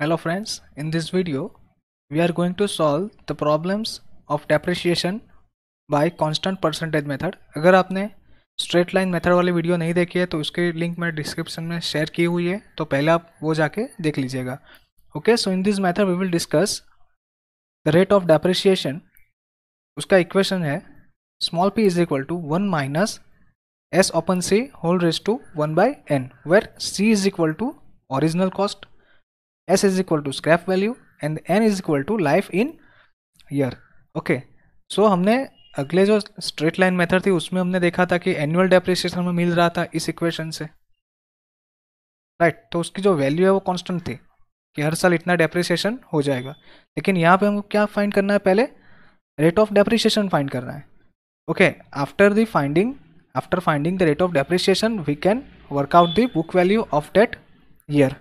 Hello friends, in this video we are going to solve the problems of depreciation by constant percentage method. अगर आपने straight line method वाली video नहीं देखी है तो उसकी लिंक मैं डिस्क्रिप्शन में शेयर की हुई है तो पहले आप वो जाके देख लीजिएगा okay so in this method we will discuss the rate of depreciation उसका इक्वेशन है small p is equal to one minus s open c whole raise to one by n where c is equal to original cost s is equal to scrap value and n is equal to life in year okay so हमने अगले जो straight line method थी उसमें हमने देखा था कि annual depreciation हमें मिल रहा था इस इक्वेशन से राइट right, तो उसकी जो वैल्यू है वो कॉन्स्टेंट थी कि हर साल इतना डेप्रिसिएशन हो जाएगा लेकिन यहाँ पे हमको क्या फाइंड करना है पहले रेट ऑफ डेप्रिसिएशन फाइंड करना है okay after the finding after finding the rate of depreciation we can work out the book value of that year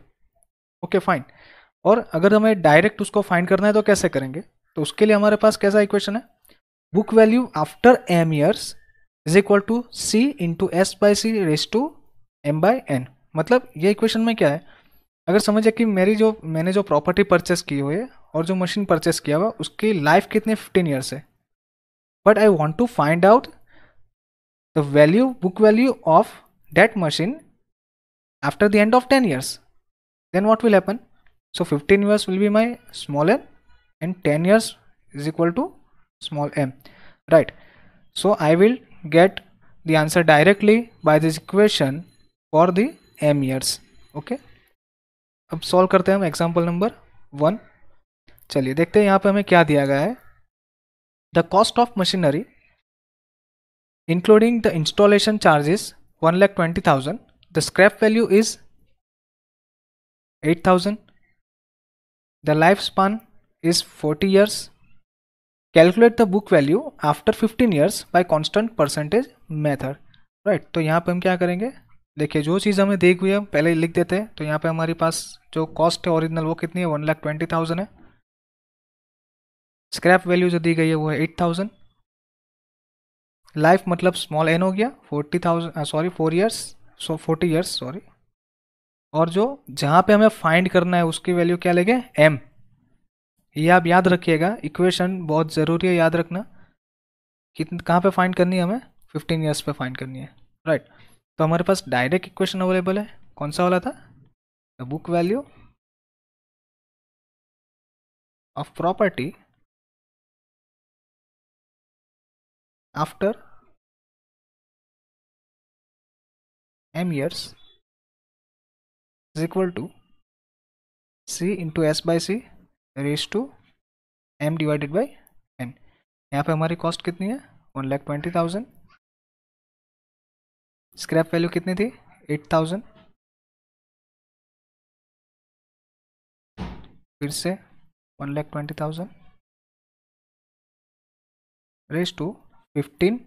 okay fine और अगर हमें डायरेक्ट उसको फाइंड करना है तो कैसे करेंगे तो उसके लिए हमारे पास कैसा इक्वेशन है book value after m years is equal to c into s by c raise to m by n मतलब ये इक्वेशन में क्या है अगर समझे कि मेरी जो मैंने जो प्रॉपर्टी परचेस की हुई है और जो मशीन परचेस किया हुआ उसकी लाइफ कितनी फिफ्टीन ईयर्स है but I want to find out the value book value of that machine after the end of ten years then what will happen so 15 years will be my small m and 10 years is equal to small m right so i will get the answer directly by this equation for the m years okay? अब solve करते हैं हम example number one चलिए देखते हैं यहाँ पे हमें क्या दिया गया है the cost of machinery including the installation charges one lakh twenty thousand the scrap value is eight thousand The lifespan is 40 years. Calculate the book value after 15 years by constant percentage method. Right right, तो यहाँ पे हम क्या करेंगे देखिए जो चीज़ हमें देख हुई है पहले लिख देते हैं तो यहाँ पे हमारे पास जो कॉस्ट है ओरिजिनल वो कितनी है वन लाख ट्वेंटी थाउजेंड है स्क्रैप वैल्यू जो दी गई है वो है एट थाउजेंड लाइफ मतलब स्मॉल एन हो गया forty thousand sorry four years so forty years sorry और जो जहाँ पे हमें फाइंड करना है उसकी वैल्यू क्या लेंगे एम ये आप याद रखिएगा इक्वेशन बहुत ज़रूरी है याद रखना कितने कहाँ पे फाइंड करनी है हमें फिफ्टीन ईयर्स पे फाइंड करनी है राइट right. तो हमारे पास डायरेक्ट इक्वेशन अवेलेबल है कौन सा वाला था the book value of property after m years is equal to c into s by c raise to m divided by n यहाँ पे हमारी कॉस्ट कितनी है one lakh twenty thousand scrap value कितनी थी एट थाउजेंड फिर से one lakh twenty thousand raise to fifteen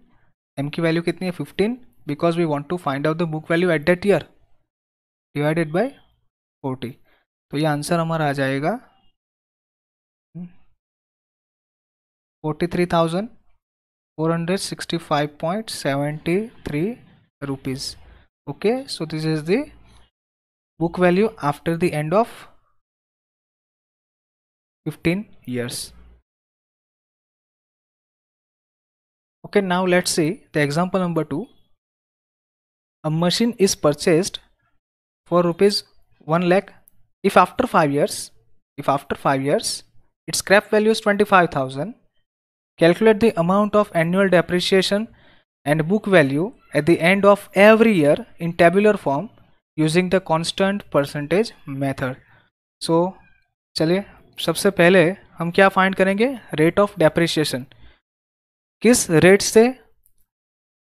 m की वैल्यू कितनी है fifteen because we want to find out the book value at that year divided by forty तो ये answer हमारा आ जाएगा forty three thousand four hundred sixty five point seventy three rupees okay so this is the book value after the end of fifteen years okay now let's see the example number two a machine is purchased for rupees 1 lakh if after 5 years if after 5 years its scrap value is 25000 calculate the amount of annual depreciation and book value at the end of every year in tabular form using the constant percentage method so चलिए सबसे पहले हम क्या find करेंगे rate of depreciation किस rate से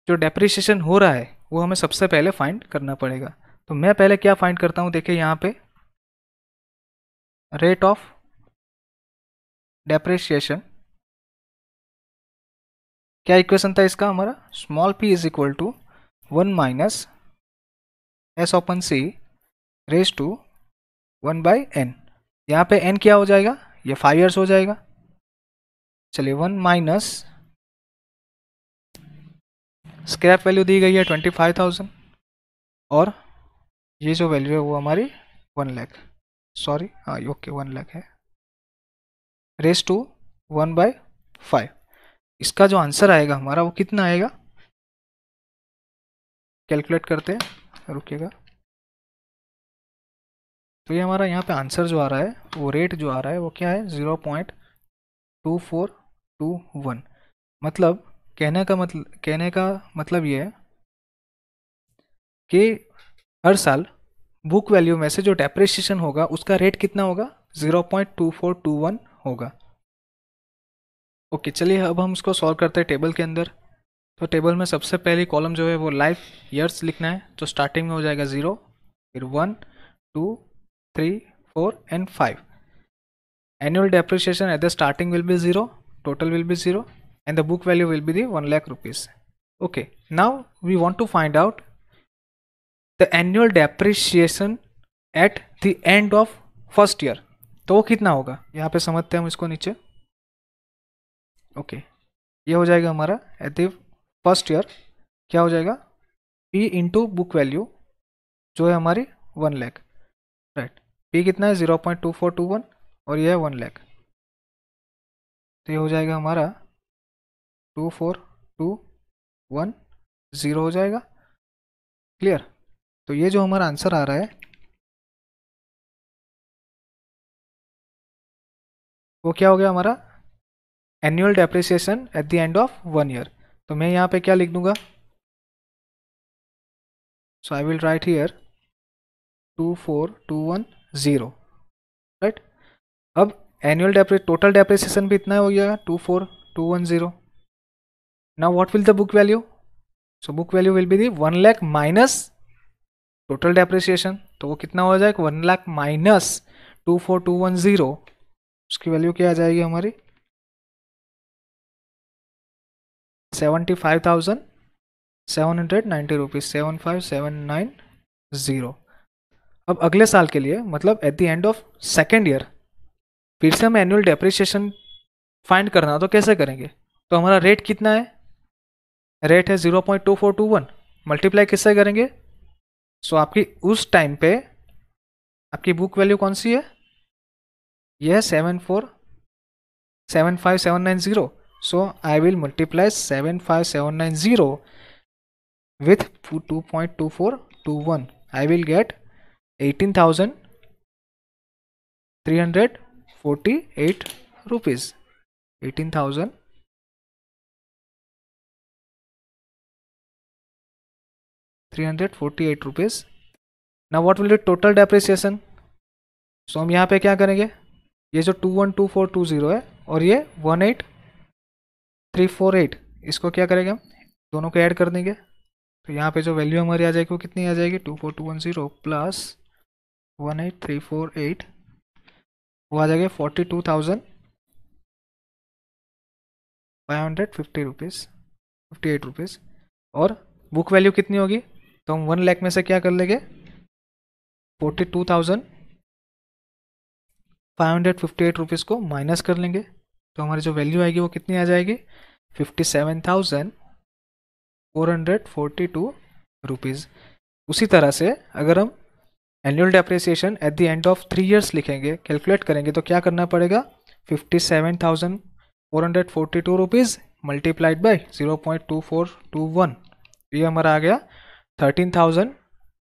जो depreciation हो रहा है वो हमें सबसे पहले फाइंड करना पड़ेगा तो मैं पहले क्या फाइंड करता हूँ देखिए यहाँ पे रेट ऑफ डेप्रिशिएशन क्या इक्वेशन था इसका हमारा small p is equal to one minus s open c raise to one by n यहाँ पे एन क्या हो जाएगा ये फाइव ईयर्स हो जाएगा चलिए वन माइनस स्क्रैप वैल्यू दी गई है ट्वेंटी फाइव थाउजेंड और ये जो वैल्यू है वो हमारी वन लैख सॉरी हाँ ओके वन लैख है raise to one by five इसका जो आंसर आएगा हमारा वो कितना आएगा कैलकुलेट करते हैं रुकेगा तो ये हमारा यहाँ पे आंसर जो आ रहा है वो रेट जो आ रहा है वो क्या है zero point two four two one मतलब कहने का मतलब कहने का मतलब ये है कि हर साल बुक वैल्यू में से जो डेप्रिसिएशन होगा उसका रेट कितना होगा 0.2421 होगा ओके चलिए अब हम उसको सॉल्व करते हैं टेबल के अंदर तो टेबल में सबसे पहली कॉलम जो है वो लाइफ ईयर्स लिखना है तो स्टार्टिंग में हो जाएगा ज़ीरो फिर one two three four and five annual depreciation at the starting will be zero total will be zero and the book value will be the one lakh rupees okay now we want to find out the annual depreciation at the end of first year तो वो कितना होगा यहाँ पे समझते हैं हम इसको नीचे ओके okay. ये हो जाएगा हमारा एट द फर्स्ट ईयर क्या हो जाएगा पी इंटू बुक वैल्यू जो है हमारी वन लैख राइट पी कितना है zero point two four two one और ये है वन लैख तो ये हो जाएगा हमारा two four two one zero हो जाएगा क्लियर तो ये जो हमारा आंसर आ रहा है वो क्या हो गया हमारा annual depreciation at the end of one year तो मैं यहां पे क्या लिख दूंगा so I will write here two four two one zero right अब एनुअल डेप्रे टोटल डेप्रिसिएशन भी इतना हो गया two four two one zero now what will the book value so book value will be the one lakh minus total depreciation तो वो कितना हो जाएगा one lakh minus to four two one zero उसकी वैल्यू क्या आ जाएगी हमारी seventy five thousand seven hundred ninety rupees seven five seven nine zero अब अगले साल के लिए मतलब at the end of second year फिर से हमें एनुअल डेप्रिसिएशन फाइंड करना तो कैसे करेंगे तो हमारा रेट कितना है रेट है zero point two four two one multiply किससे करेंगे सो so, आपकी उस टाइम पे आपकी बुक वैल्यू कौन सी है यह है seven four seven five seven nine zero so I will multiply seven five seven nine zero with two point two four two one I will get eighteen thousand three hundred forty eight rupees eighteen thousand 348 rupees ना what will total depreciation so हम यहाँ पे क्या करेंगे ये जो two one two four two zero है और ये one eight three four eight इसको क्या करेंगे हम दोनों को ऐड कर देंगे तो यहाँ पे जो वैल्यू हमारी आ जाएगी वो कितनी आ जाएगी two four two one zero plus one eight three four eight वो आ जाएगा forty two thousand five hundred fifty rupees fifty eight rupees और बुक वैल्यू कितनी होगी तो हम वन लैख में से क्या कर लेंगे forty two thousand five hundred fifty eight rupees को माइनस कर लेंगे तो हमारी जो वैल्यू आएगी वो कितनी आ जाएगी fifty seven thousand four hundred forty two rupees उसी तरह से अगर हम annual depreciation at the end of three years लिखेंगे कैलकुलेट करेंगे तो क्या करना पड़ेगा fifty seven thousand four hundred forty two rupees multiplied by zero point two four two one ये हमारा आ गया thirteen thousand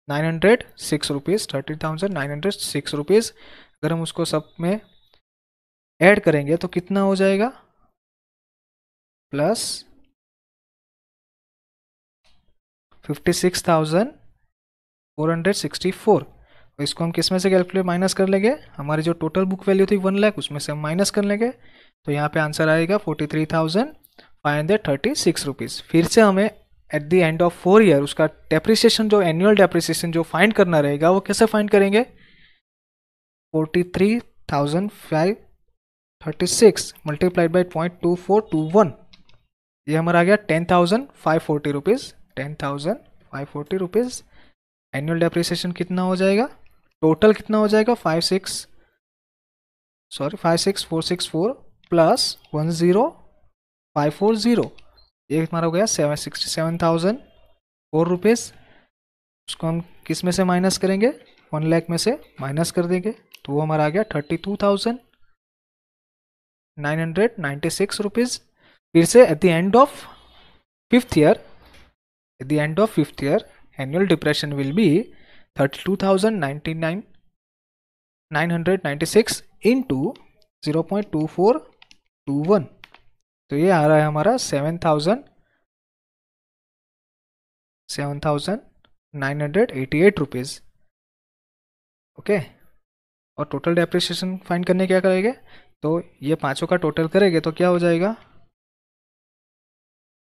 nine hundred six rupees thirteen thousand nine hundred six rupees अगर हम उसको सब में ऐड करेंगे तो कितना हो जाएगा plus fifty six thousand four hundred sixty four तो इसको हम किस में से कैलकुलेट माइनस कर लेंगे हमारी जो टोटल बुक वैल्यू थी वन लाख उसमें से हम माइनस कर लेंगे तो यहाँ पे आंसर आएगा forty three thousand five hundred thirty six rupees फिर से हमें at the end of four year उसका डेप्रिसिएशन जो एनुअल डेप्रिसिएशन जो फाइंड करना रहेगा वो कैसे फाइंड करेंगे forty three thousand five thirty six multiplied by point two four two one ये हमारा आ गया ten thousand five forty rupees ten thousand five forty rupees annual depreciation कितना हो जाएगा टोटल कितना हो जाएगा five six sorry five six four six four plus one zero five four zero ये हमारा हो गया seven sixty seven thousand four rupees उसको हम किस में से माइनस करेंगे वन लाख में से माइनस कर देंगे तो वो हमारा आ गया thirty two thousand nine hundred ninety six rupees फिर से at the end of fifth year at the end of fifth year two zero point two four two one तो ये आ रहा है हमारा seven thousand seven thousand nine hundred eighty eight rupees okay और total depreciation find करने क्या करेंगे तो ये पांचों का टोटल करेंगे तो क्या हो जाएगा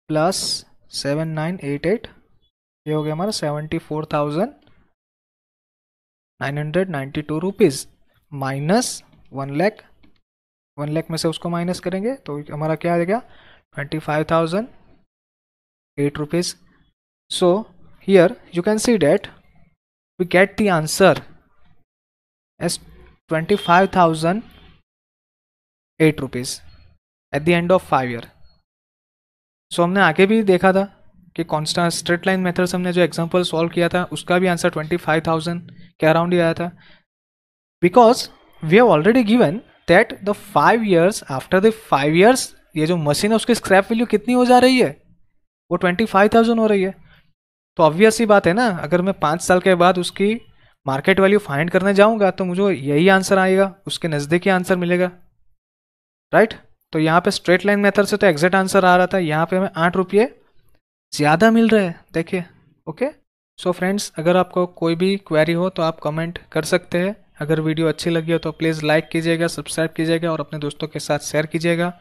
plus seven nine eight eight ये हो गया हमारा seventy four thousand nine hundred ninety two rupees minus one lakh one lakh में से उसको माइनस करेंगे तो हमारा क्या आ twenty five thousand eight rupees can see that we get the answer as twenty five thousand eight rupees at the end of five year so हमने आगे भी देखा था कि कॉन्स्टा स्ट्रेट लाइन मेथड हमने जो एग्जाम्पल सॉल्व किया था उसका भी आंसर ट्वेंटी फाइव थाउजेंड के अराउंड ही आया था because we have already given that the five years after the five years ये जो मशीन है उसकी स्क्रैप वैल्यू कितनी हो जा रही है वो ट्वेंटी फाइव थाउजेंड हो रही है तो ऑब्वियस ही बात है ना अगर मैं पाँच साल के बाद उसकी मार्केट वैल्यू फाइंड करने जाऊंगा तो मुझे यही आंसर आएगा उसके नज़दीकी आंसर मिलेगा राइट right? तो यहाँ पे स्ट्रेट लाइन मेथड से तो एग्जैक्ट आंसर आ रहा था यहाँ पे हमें आठ रुपये ज़्यादा मिल रहे हैं देखिए ओके सो फ्रेंड्स अगर आपको कोई भी क्वेरी हो तो आप कमेंट कर सकते हैं अगर वीडियो अच्छी लगी हो तो प्लीज़ लाइक कीजिएगा सब्सक्राइब कीजिएगा और अपने दोस्तों के साथ शेयर कीजिएगा